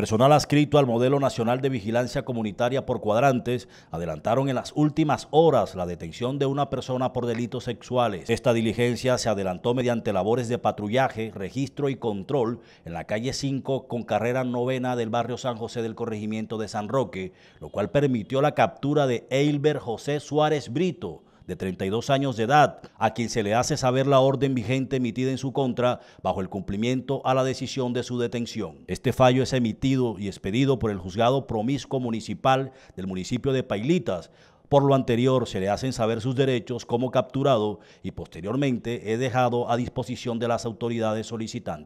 Personal adscrito al Modelo Nacional de Vigilancia Comunitaria por Cuadrantes adelantaron en las últimas horas la detención de una persona por delitos sexuales. Esta diligencia se adelantó mediante labores de patrullaje, registro y control en la calle 5 con carrera novena del barrio San José del corregimiento de San Roque, lo cual permitió la captura de Eilber José Suárez Brito, de 32 años de edad, a quien se le hace saber la orden vigente emitida en su contra bajo el cumplimiento a la decisión de su detención. Este fallo es emitido y expedido por el juzgado promisco municipal del municipio de Pailitas, por lo anterior, se le hacen saber sus derechos como capturado y posteriormente he dejado a disposición de las autoridades solicitantes.